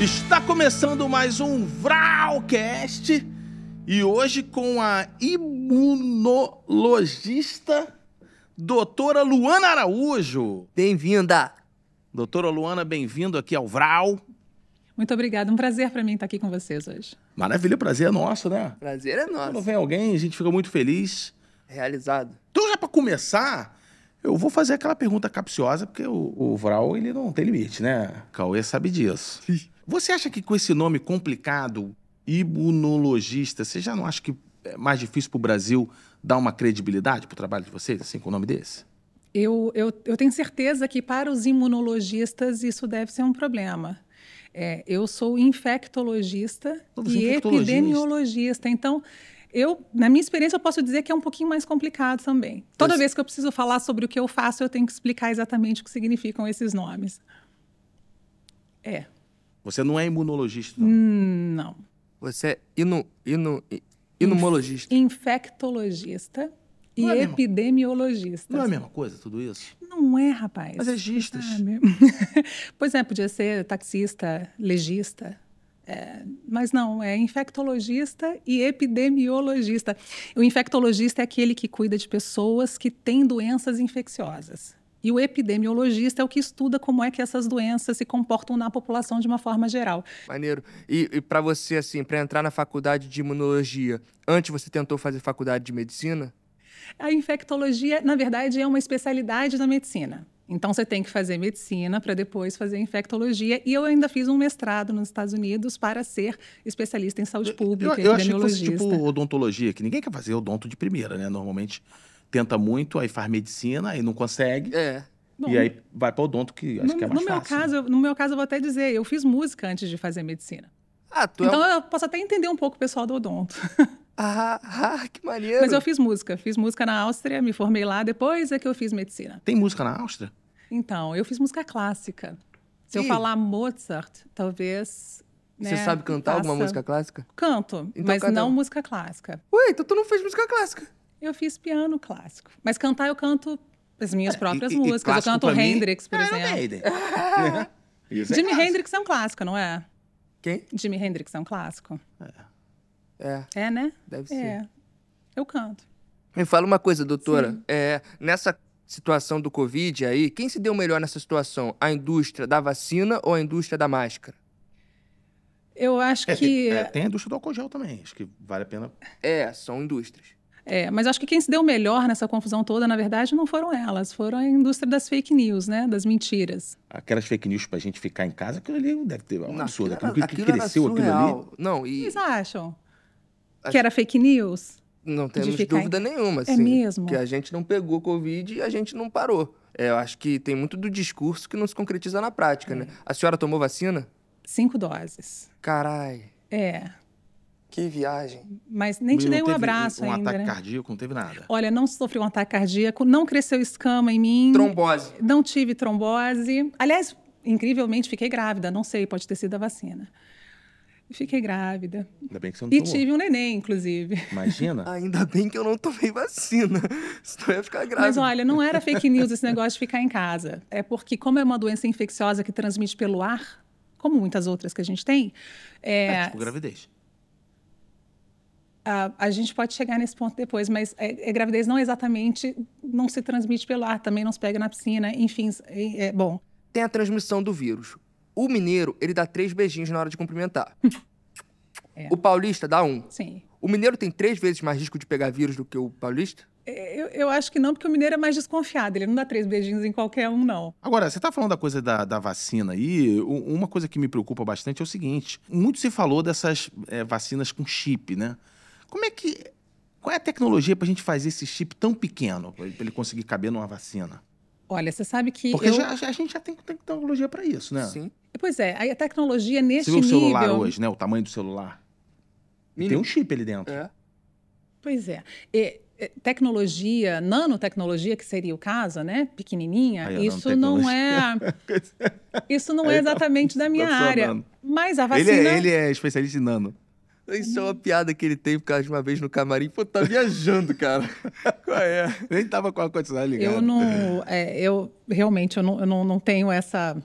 Está começando mais um Vralcast e hoje com a imunologista doutora Luana Araújo. Bem-vinda! Doutora Luana, bem-vindo aqui ao Vral. Muito obrigada, um prazer para mim estar aqui com vocês hoje. Maravilha, prazer é nosso, né? Prazer é nosso. Quando vem alguém, a gente fica muito feliz. Realizado. Então, já para começar, eu vou fazer aquela pergunta capciosa, porque o, o Vral, ele não tem limite, né? Cauê sabe disso. Sim. Você acha que com esse nome complicado, imunologista, você já não acha que é mais difícil para o Brasil dar uma credibilidade para o trabalho de vocês, assim, com o nome desse? Eu, eu, eu, tenho certeza que para os imunologistas isso deve ser um problema. É, eu sou infectologista Todos e epidemiologista, então eu, na minha experiência, eu posso dizer que é um pouquinho mais complicado também. Toda Mas... vez que eu preciso falar sobre o que eu faço, eu tenho que explicar exatamente o que significam esses nomes. É. Você não é imunologista, não? Hum, não. Você é inu, inu, inomologista. Infectologista e é epidemiologista. Não é a mesma coisa tudo isso? Não é, rapaz. Mas é, é pois é, podia ser taxista, legista. É, mas não, é infectologista e epidemiologista. O infectologista é aquele que cuida de pessoas que têm doenças infecciosas. E o epidemiologista é o que estuda como é que essas doenças se comportam na população de uma forma geral. Maneiro. E, e para você, assim, para entrar na faculdade de imunologia, antes você tentou fazer faculdade de medicina? A infectologia, na verdade, é uma especialidade da medicina. Então você tem que fazer medicina para depois fazer infectologia. E eu ainda fiz um mestrado nos Estados Unidos para ser especialista em saúde pública, eu, eu epidemiologista. Eu acho que fosse, tipo odontologia, que ninguém quer fazer odonto de primeira, né? Normalmente tenta muito, aí faz medicina, aí não consegue. É. Bom, e aí vai para o odonto, que acho no, que é mais no meu fácil. Caso, né? no meu caso, eu vou até dizer, eu fiz música antes de fazer medicina. Ah, tu é então é eu posso até entender um pouco o pessoal do odonto. Ah, ah, ah, que maneiro! Mas eu fiz música. Fiz música na Áustria, me formei lá, depois é que eu fiz medicina. Tem música na Áustria? Então, eu fiz música clássica. Se e... eu falar Mozart, talvez... Você né, sabe cantar passa... alguma música clássica? Canto, então, mas não música clássica. Ué, então tu não fez música clássica. Eu fiz piano clássico. Mas cantar eu canto as minhas é, próprias e, músicas. E eu canto Hendrix, mim, por Iron ah, exemplo. Maiden. Isso é Jimi é Hendrix é um clássico, não é? Quem? Jimi Hendrix é um clássico. É. É, é né? Deve ser. É. Eu canto. Me fala uma coisa, doutora. Sim. É, nessa situação do Covid aí, quem se deu melhor nessa situação? A indústria da vacina ou a indústria da máscara? Eu acho que. É, tem, é, tem a indústria do álcool gel também, acho que vale a pena. É, são indústrias. É, mas acho que quem se deu melhor nessa confusão toda, na verdade, não foram elas, foram a indústria das fake news, né? Das mentiras. Aquelas fake news pra gente ficar em casa, aquilo ali deve ter um não, absurdo. Aquilo, aquilo, aquilo, que cresceu, aquilo ali. Não, e... Vocês acham acho... que era fake news? Não temos dúvida nenhuma, é assim. É mesmo? Que a gente não pegou Covid e a gente não parou. É, eu acho que tem muito do discurso que não se concretiza na prática, é. né? A senhora tomou vacina? Cinco doses. Carai. É. Que viagem. Mas nem te dei um abraço um ainda. Um ataque né? cardíaco, não teve nada. Olha, não sofri um ataque cardíaco, não cresceu escama em mim. Trombose. Não tive trombose. Aliás, incrivelmente fiquei grávida, não sei, pode ter sido a vacina. Fiquei grávida. Ainda bem que você não E tomou. tive um neném, inclusive. Imagina. Ainda bem que eu não tomei vacina. Senão ia ficar grávida. Mas olha, não era fake news esse negócio de ficar em casa. É porque, como é uma doença infecciosa que transmite pelo ar, como muitas outras que a gente tem. É, é tipo gravidez a, a gente pode chegar nesse ponto depois, mas a, é, é, gravidez não exatamente não se transmite pelo ar, também não se pega na piscina, enfim, é, é bom. Tem a transmissão do vírus. O mineiro, ele dá três beijinhos na hora de cumprimentar. É. O paulista dá um. Sim. O mineiro tem três vezes mais risco de pegar vírus do que o paulista? É, eu, eu, acho que não, porque o mineiro é mais desconfiado, ele não dá três beijinhos em qualquer um, não. Agora, você está falando da coisa da, da, vacina aí, uma coisa que me preocupa bastante é o seguinte: muito se falou dessas é, vacinas com chip, né? Como é que. Qual é a tecnologia para a gente fazer esse chip tão pequeno, para ele conseguir caber numa vacina? Olha, você sabe que. Porque eu... já, já, a gente já tem, tem tecnologia para isso, né? Sim. Pois é, a tecnologia nesse nível... Você viu o celular nível... hoje, né? O tamanho do celular. Mini. Tem um chip ali dentro. É. Pois é. E, tecnologia, nanotecnologia, que seria o caso, né? Pequenininha, Aí, isso não é... Isso não é tá exatamente da minha área. Mas a vacina... Ele é, ele é especialista em nano. Isso é uma uhum. piada que ele teve por causa de uma vez no camarim. Pô, tá viajando, cara. Qual é? Nem tava com a quantidade ligada. Eu não. É, eu realmente eu não, eu não, não tenho essa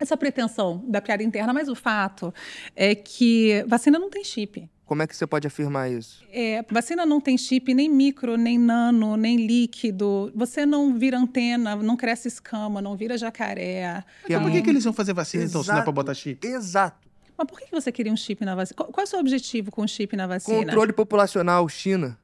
essa pretensão da piada interna, mas o fato é que vacina não tem chip. Como é que você pode afirmar isso? É, vacina não tem chip, nem micro, nem nano, nem líquido. Você não vira antena, não cresce escama, não vira jacaré. então, por que, então, que eles vão fazer vacina exato, então se não é para botar chip? Exato. Mas por que você queria um chip na vacina? Qual, qual é o seu objetivo com o chip na vacina? Controle populacional, China.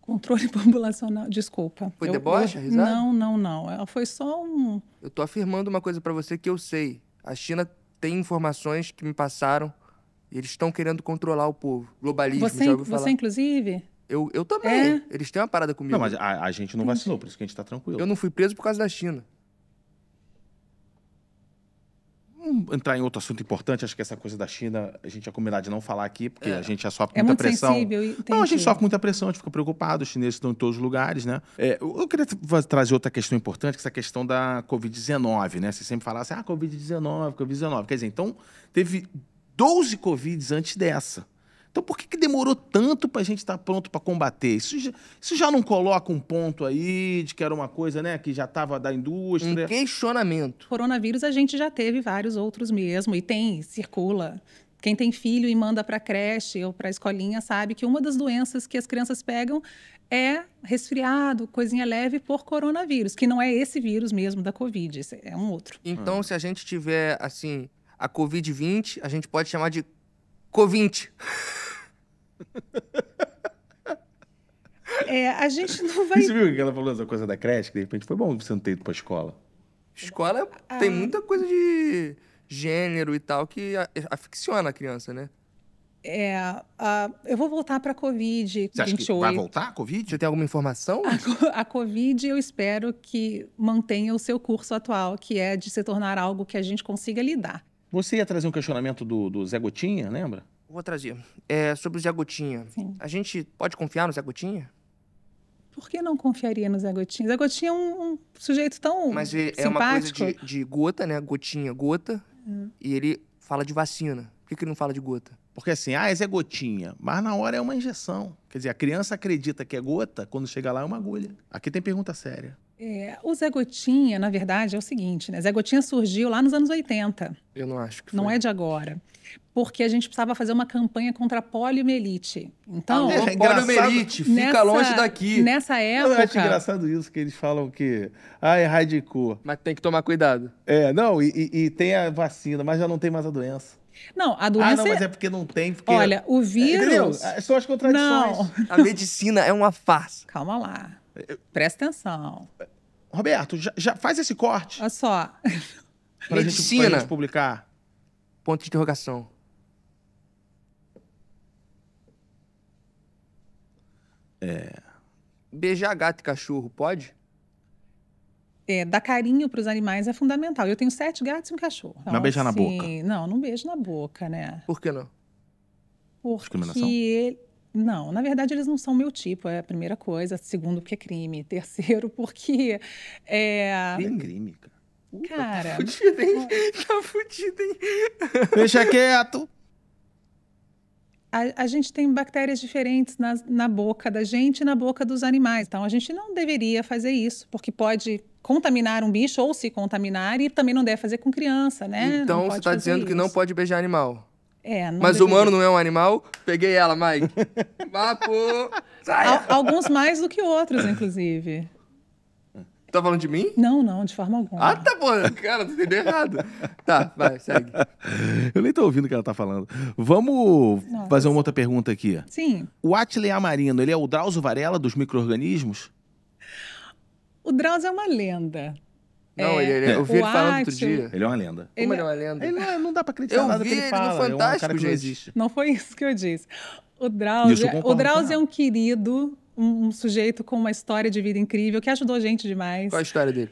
Controle populacional, desculpa. Foi eu, deboche, eu, risada? Não, não, não. Ela é, foi só um. Eu tô afirmando uma coisa para você que eu sei. A China tem informações que me passaram. E eles estão querendo controlar o povo. Globalismo, você, já ouviu falar. Você, inclusive? Eu, eu também. É. Eles têm uma parada comigo. Não, mas a, a gente não vacinou, por isso que a gente tá tranquilo. Eu não fui preso por causa da China. vamos entrar em outro assunto importante. Acho que essa coisa da China, a gente é combinar de não falar aqui, porque é. a gente já sofre é muita pressão. Sensível, não, a gente sofre muita pressão, a gente fica preocupado, os chineses estão em todos os lugares, né? É, eu queria trazer outra questão importante, que é essa questão da Covid-19, né? Você sempre falasse assim, ah, Covid-19, Covid-19. Quer dizer, então, teve 12 Covids antes dessa. Então, por que, que demorou tanto para a gente estar tá pronto para combater? Isso já, isso já não coloca um ponto aí de que era uma coisa né, que já estava da indústria? Um questionamento. Coronavírus a gente já teve vários outros mesmo, e tem, circula. Quem tem filho e manda para creche ou para escolinha sabe que uma das doenças que as crianças pegam é resfriado, coisinha leve por coronavírus, que não é esse vírus mesmo da Covid, é um outro. Então, ah. se a gente tiver assim a Covid-20, a gente pode chamar de Covinte. É, a gente não vai. Você viu que ela falou essa coisa da creche, que de repente foi bom você não ter ido pra escola. Escola ah, ah. tem muita coisa de gênero e tal que é, aficiona a criança, né? É, uh, eu vou voltar para a Covid. Você acha 28. que vai voltar a Covid? Você tem alguma informação? A, a, Covid, eu espero que mantenha o seu curso atual, que é de se tornar algo que a gente consiga lidar. Você ia trazer um questionamento do, do Zé Gotinha, lembra? Vou trazer. É, sobre o Zé Gotinha. Sim. A gente pode confiar no Zé Gotinha? Por que não confiaria no Zé Gotinha? Zé Gotinha é um, um sujeito tão Mas simpático. é uma coisa de, de, gota, né? Gotinha, gota. Hum. E ele fala de vacina. Por que, que ele não fala de gota? Porque assim, ah, é gotinha, mas na hora é uma injeção. Quer dizer, a criança acredita que é gota, quando chega lá é uma agulha. Aqui tem pergunta séria. É, o Zé Gotinha, na verdade, é o seguinte, né? Zé Gotinha surgiu lá nos anos 80. Eu não acho que foi. Não é de agora. Porque a gente precisava fazer uma campanha contra a poliomielite. Então, ah, é, é poliomielite, fica nessa, longe daqui. Nessa época. Eu acho engraçado isso, que eles falam que. Ah, erradicou. É mas tem que tomar cuidado. É, não, e, e tem a vacina, mas já não tem mais a doença. Não, a doença. Ah, não, é- mas é porque não tem. Porque... Olha, o vírus. É, entendeu? São as contradições. Não. A medicina é uma farsa. Calma lá. Presta atenção. Roberto, já, já faz esse corte. Olha só. Pra Medicina. Gente, pra gente publicar. Ponto de interrogação. É. Beijar gato e cachorro, pode? É, dar carinho para os animais é fundamental. Eu tenho sete gatos e um cachorro. Então, não beijar assim, na boca? Não, não beijo na boca, né? Por que não? Porque Discriminação? ele não, na verdade eles não são meu tipo, é a primeira coisa. Segundo, porque é crime. Terceiro, porque é. Tem crime, cara. Tá cara. Tá fudido, hein? Tá fudido, hein? Deixa quieto. A, a, gente tem bactérias diferentes na, na boca da gente e na boca dos animais. Então a gente não deveria fazer isso, porque pode contaminar um bicho ou se contaminar e também não deve fazer com criança, né? Então você está dizendo isso. que não pode beijar animal. É, Mas deveria. humano não é um animal? Peguei ela, Mike. Papo! Alguns mais do que outros, inclusive. Tá falando de mim? Não, não, de forma alguma. Ah, tá bom. Cara, tô entendendo errado. tá, vai, segue. Eu nem tô ouvindo o que ela tá falando. Vamos Nossa. fazer uma outra pergunta aqui. Sim. O Atley Amarino, ele é o Drauzio Varela dos micro-organismos? O Drauzio é uma lenda. Não, é. ele, ele- eu vi O ele falando outro dia. Ele é uma lenda. Como ele é uma lenda? Ele não, é, não dá pra acreditar Eu nada vi que ele ele é fala. é um Fantástico, cara que não existe. Não foi isso que eu disse. O Drauzio, o Drauzio tá. é um querido, um, um sujeito com uma história de vida incrível, que ajudou a gente demais. Qual a história dele?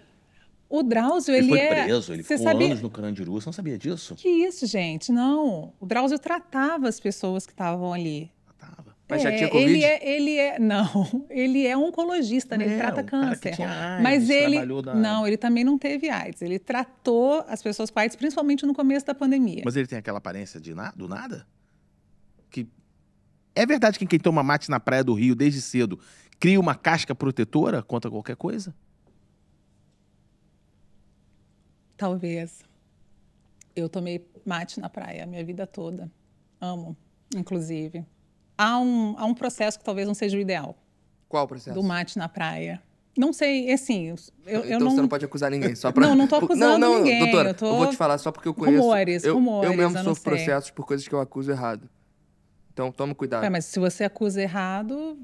O Drauzio, Ele, ele, foi é... preso, ele Você ficou sabia- anos no Carandiru. Você não sabia disso? Que isso, gente? Não. O Drauzio tratava as pessoas que estavam ali. Mas é, já tinha Covid? Ele é, ele é, não, ele é oncologista, né? ele trata câncer. AIDS, mas ele, na... não, ele também não teve AIDS. Ele tratou as pessoas com AIDS, principalmente no começo da pandemia. Mas ele tem aquela aparência de na... do nada? Que é verdade que quem toma mate na praia do Rio desde cedo cria uma casca protetora contra qualquer coisa? Talvez. Eu tomei mate na praia a minha vida toda. Amo, inclusive há um, há um processo que talvez não seja o ideal. Qual processo? Do mate na praia. Não sei, é assim, eu, eu então não... você não pode acusar ninguém, só pra... Não, não tô acusando não, não, ninguém. Doutora, eu, tô... eu, vou te falar só porque eu conheço... Rumores, eu, rumores, Eu mesmo sofro processos por coisas que eu acuso errado. Então, tome cuidado. É, mas se você acusa errado,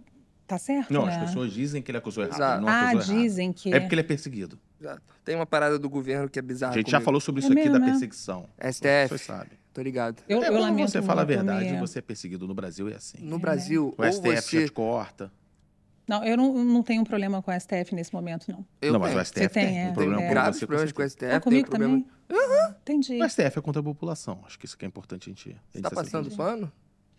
tá certo, Não, né? as pessoas dizem que ele acusou errado, Exato. não acusou ah, errado. dizem que... É, é porque ele é perseguido. Exato. Tem uma parada do governo que é bizarra A gente comigo. já falou sobre é isso é aqui mesmo, da né? perseguição. STF. Você sabe. Tô ligado. Eu, é, eu quando você fala a verdade, é. você é perseguido no Brasil é assim. No é, Brasil, né? o STF você... já te corta. Não, eu não, não tenho um problema com o STF nesse momento, não. Eu não, tenho. mas o STF você tem, tem é, um problema é. graves você, problemas com o STF. É comigo tem problema... também? Uhum. Entendi. O STF é contra a população. Acho que isso que é importante a gente... A gente tá passando assim. pano?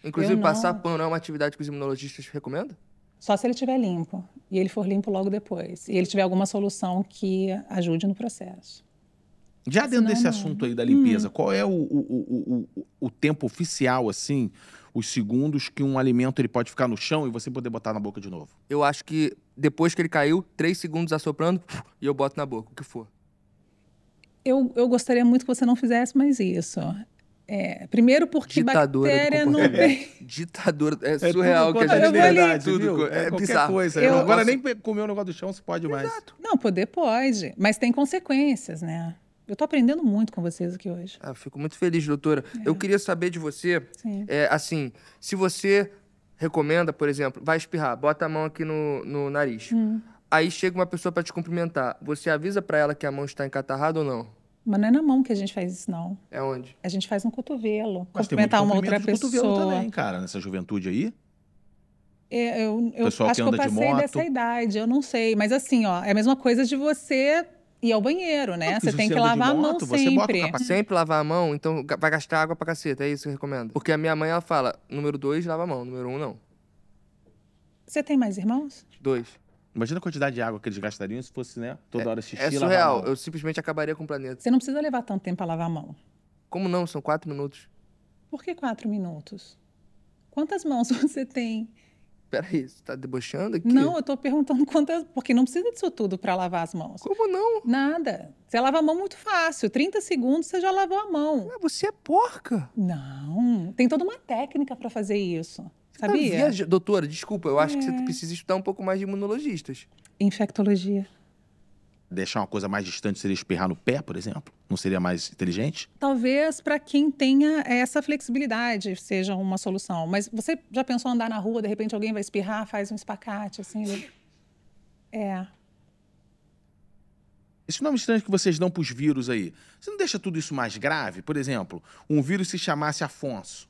Inclusive, passar pano é uma atividade que os imunologistas recomendam? Só se ele estiver limpo. E ele for limpo logo depois. E ele tiver alguma solução que ajude no processo. Já dentro desse não. assunto aí da limpeza, hum. qual é o, o, o, o, tempo oficial, assim, os segundos que um alimento ele pode ficar no chão e você poder botar na boca de novo? Eu acho que depois que ele caiu, três segundos assoprando e eu boto na boca, o que for. Eu, eu gostaria muito que você não fizesse mais isso. É, primeiro porque Ditadura bactéria não tem... Ditadura, é, é, é surreal é que a gente tem. Né? tudo, é, é bizarro. Coisa. Eu, Agora posso... nem comer o negócio do chão se pode Exato. mais. Não, poder pode, mas tem consequências, né? Eu estou aprendendo muito com vocês aqui hoje. Ah, fico muito feliz, doutora. É. Eu queria saber de você, é, assim, se você recomenda, por exemplo, vai espirrar, bota a mão aqui no, no nariz. Hum. Aí chega uma pessoa para te cumprimentar. Você avisa para ela que a mão está encatarrada ou não? Mas não é na mão que a gente faz isso, não. É onde? A gente faz no cotovelo. Mas cumprimentar uma outra de pessoa. cotovelo também, cara, nessa juventude aí. É, eu, eu acho que, que eu passei de moto. dessa idade, eu não sei. Mas assim, ó, é a mesma coisa de você e ao banheiro, né? Você tem que lavar moto, a mão sempre. Você bota o sempre lavar a mão, então vai gastar água pra caceta, é isso que eu recomendo. Porque a minha mãe, ela fala, número dois, lava a mão, número um, não. Você tem mais irmãos? Dois. Imagina a quantidade de água que eles gastariam se fosse, né? Toda é, hora xixi, É surreal. Eu simplesmente acabaria com o planeta. Você não precisa levar tanto tempo para lavar a mão. Como não? São quatro minutos. Por que quatro minutos? Quantas mãos você tem? Peraí, você tá debochando aqui? Não, eu tô perguntando quantas. Porque não precisa disso tudo para lavar as mãos. Como não? Nada. Você lava a mão muito fácil. 30 segundos você já lavou a mão. Ah, você é porca. Não. Tem toda uma técnica para fazer isso. Tá Sabia? Tá viaja... Doutora, desculpa, eu acho é. que você é. precisa estudar um pouco mais de imunologistas. Infectologia deixar uma coisa mais distante seria espirrar no pé, por exemplo? Não seria mais inteligente? Talvez para quem tenha essa flexibilidade seja uma solução. Mas você já pensou andar na rua, de repente alguém vai espirrar, faz um espacate, assim? É. Esse nome estranho que vocês dão para os vírus aí, você não deixa tudo isso mais grave? Por exemplo, um vírus se chamasse Afonso.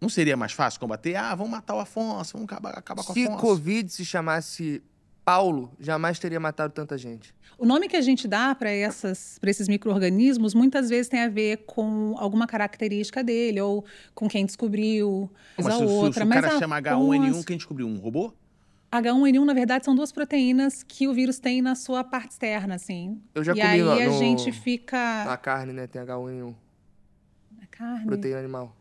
Não seria mais fácil combater? Ah, vamos matar o Afonso, vamos acabar, acabar com o Afonso. Se Covid se chamasse Paulo jamais teria matado tanta gente. O nome que a gente dá para esses micro-organismos muitas vezes tem a ver com alguma característica dele, ou com quem descobriu, mas a se, outra. Se o mas cara mas chama H1N1, quem descobriu? Um robô? H1N1, na verdade, são duas proteínas que o vírus tem na sua parte externa, assim. Eu já e comi aí no, a gente fica. Na carne, né? Tem H1N1. Na carne? Proteína animal.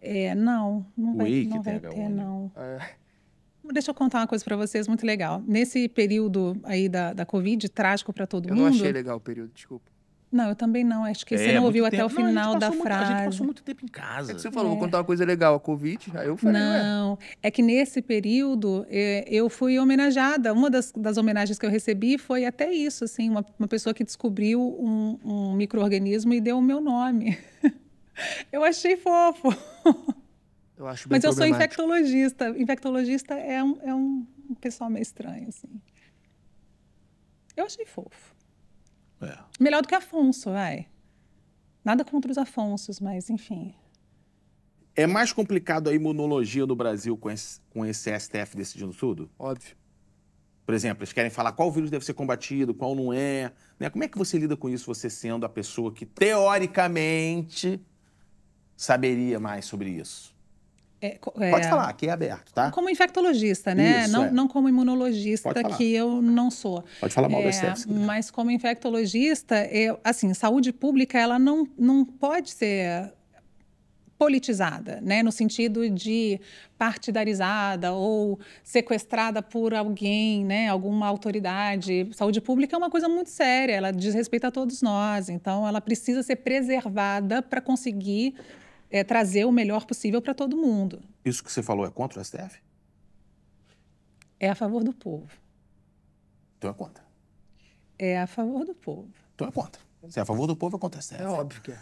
É, não. Não vai, não vai ter, não. É. Deixa eu contar uma coisa para vocês muito legal. Nesse período aí da, da Covid, trágico para todo eu mundo. Eu não achei legal o período, desculpa. Não, eu também não. Acho que é, você não ouviu tempo. até o final não, da muito, frase. A gente passou muito tempo em casa. É que você falou, é. vou contar uma coisa legal, a Covid. Aí eu falei, Não, é que nesse período é, eu fui homenageada. Uma das, das homenagens que eu recebi foi até isso, assim, uma, uma pessoa que descobriu um, um microorganismo e deu o meu nome. eu achei fofo. Eu acho Mas eu sou infectologista. Infectologista é um, é um pessoal meio estranho, assim. Eu achei fofo. É. Melhor do que Afonso, vai. Nada contra os Afonsos, mas enfim. É mais complicado a imunologia no Brasil com esse, com esse STF decidindo tudo? Óbvio. Por exemplo, eles querem falar qual vírus deve ser combatido, qual não é. Né? Como é que você lida com isso, você sendo a pessoa que, teoricamente, saberia mais sobre isso? É, é, Pode falar, aqui é aberto, tá? Como infectologista, né? Isso, não, é. não como imunologista, que eu não sou. Pode falar mal do é, excesso. Mas como infectologista, eu, assim, saúde pública, ela não, não pode ser politizada, né? No sentido de partidarizada ou sequestrada por alguém, né? Alguma autoridade. Saúde pública é uma coisa muito séria, ela diz respeito a todos nós. Então, ela precisa ser preservada para conseguir é, trazer o melhor possível para todo mundo. Isso que você falou é contra o STF? É a favor do povo. Então é contra. É a favor do povo. Então é contra. Se é a favor do povo, é contra o STF. É óbvio que é.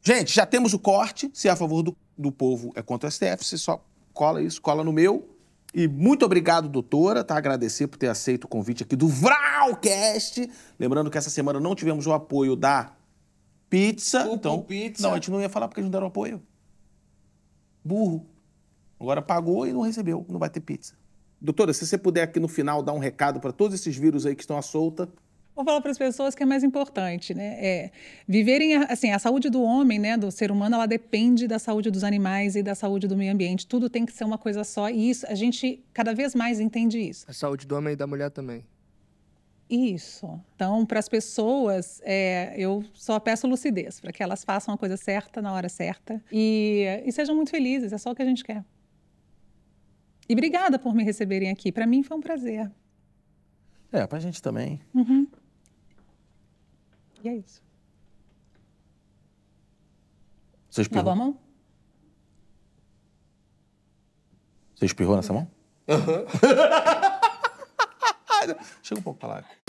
Gente, já temos o corte. Se é a favor do, do povo, é contra o STF. Você só cola isso, cola no meu. E muito obrigado, doutora, tá? Agradecer por ter aceito o convite aqui do Vralcast. Lembrando que essa semana não tivemos o apoio da Pizza. Cupo, então, pizza. Não, a gente não ia falar porque eles não deram apoio. Burro. Agora pagou e não recebeu, não vai ter pizza. Doutora, se você puder aqui no final dar um recado para todos esses vírus aí que estão à solta, vou falar para as pessoas que é mais importante, né? É viverem assim a saúde do homem, né, do ser humano, ela depende da saúde dos animais e da saúde do meio ambiente. Tudo tem que ser uma coisa só e isso a gente cada vez mais entende isso. A saúde do homem e da mulher também. Isso. Então, para as pessoas, é, eu só peço lucidez, para que elas façam a coisa certa na hora certa e, e sejam muito felizes, é só o que a gente quer. E obrigada por me receberem aqui, para mim foi um prazer. É, para a gente também. Uhum. E é isso. Você espirrou? Lavou a mão? Você espirrou nessa mão? Aham. Uhum. Chega um pouco pra lá.